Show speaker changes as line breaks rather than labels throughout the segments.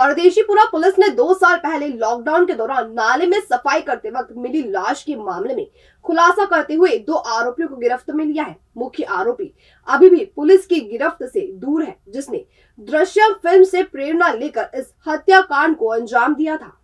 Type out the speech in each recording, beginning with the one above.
Pardeshipura police ने दो साल पहले लॉकडाउन के दौरान नाले में सफाई करते वक्त मिली लाश के मामले में खुलासा करते हुए दो आरोपियों को गिरफ्त में लिया है मुख्य आरोपी अभी भी पुलिस की गिरफ्त से दूर है जिसने दृश्य फिल्म से प्रेरणा लेकर इस हत्याकांड को अंजाम दिया था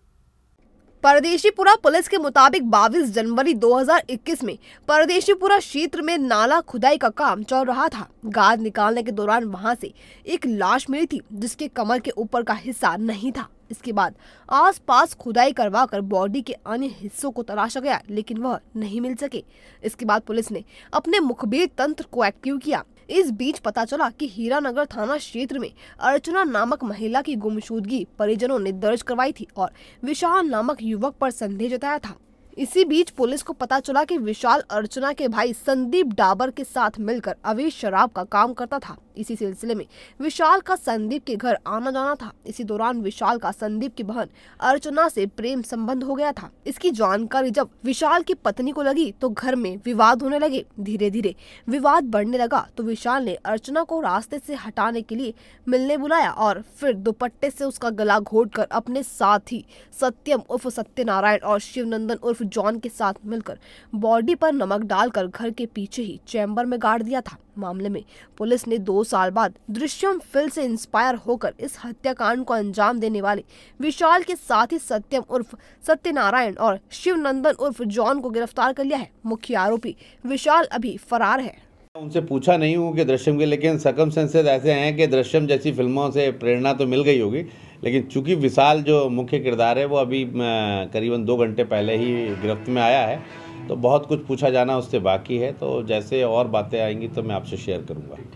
परदेशीपुरा पुलिस के मुताबिक 22 जनवरी 2021 में परदेशीपुरा क्षेत्र में नाला खुदाई का काम चल रहा था गाद निकालने के दौरान वहां से एक लाश मिली थी जिसके कमर के ऊपर का हिस्सा नहीं था इसके बाद आसपास खुदाई करवाकर बॉडी के अन्य हिस्सों को तलाशा गया लेकिन वह नहीं मिल सके इसके बाद पुलिस ने अपने मुखबिर तंत्र को एक्टिव किया इस बीच पता चला कि हीरानगर थाना क्षेत्र में अर्चना नामक महिला की गुमशुदगी परिजनों ने दर्ज करवाई थी और विशाल नामक युवक पर संदेह जताया था इसी बीच पुलिस को पता चला कि विशाल अर्चना के भाई संदीप डाबर के साथ मिलकर अवेश शराब का काम करता था इसी सिलसिले में विशाल का संदीप के घर आना जाना था इसी दौरान विशाल का संदीप की बहन अर्चना से प्रेम संबंध हो गया था इसकी जानकारी जब विशाल की पत्नी को लगी तो घर में विवाद होने लगे धीरे धीरे विवाद बढ़ने लगा तो विशाल ने अर्चना को रास्ते से हटाने के लिए मिलने बुलाया और फिर दुपट्टे से उसका गला घोट कर अपने साथ ही सत्यम उर्फ सत्यनारायण और शिवनंदन उर्फ जॉन के साथ मिलकर बॉडी पर नमक डालकर घर के पीछे ही चैम्बर में गाड़ दिया था मामले में पुलिस ने दो साल बाद दृश्यम फिल्म से इंस्पायर होकर इस हत्याकांड को अंजाम देने वाले विशाल के साथ ही सत्यम उर्फ सत्यनारायण और शिवनंदन उर्फ जॉन को गिरफ्तार कर लिया है मुख्य आरोपी विशाल अभी फरार है
उनसे पूछा नहीं हूँ कि दृश्यम के लेकिन सकम सेंसेज ऐसे हैं कि दृश्यम जैसी फिल्मों से प्रेरणा तो मिल गई होगी लेकिन चूंकि विशाल जो मुख्य किरदार है वो अभी करीबन दो घंटे पहले ही गिरफ्त में आया है तो बहुत कुछ पूछा जाना उससे बाकी है तो जैसे और बातें आएंगी तो मैं आपसे शेयर करूँगा